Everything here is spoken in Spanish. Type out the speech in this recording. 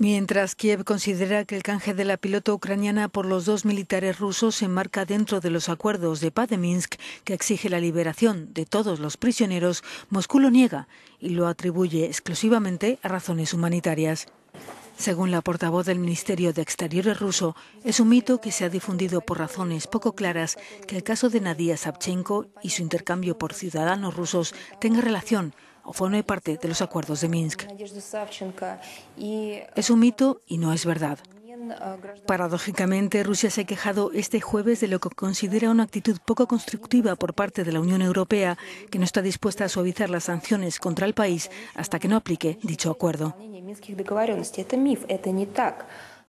Mientras Kiev considera que el canje de la pilota ucraniana por los dos militares rusos se enmarca dentro de los acuerdos de paz de Minsk que exige la liberación de todos los prisioneros, Moscú lo niega y lo atribuye exclusivamente a razones humanitarias. Según la portavoz del Ministerio de Exteriores ruso, es un mito que se ha difundido por razones poco claras que el caso de Nadia Savchenko y su intercambio por ciudadanos rusos tenga relación o forme parte de los acuerdos de Minsk. Es un mito y no es verdad. Paradójicamente, Rusia se ha quejado este jueves de lo que considera una actitud poco constructiva por parte de la Unión Europea, que no está dispuesta a suavizar las sanciones contra el país hasta que no aplique dicho acuerdo.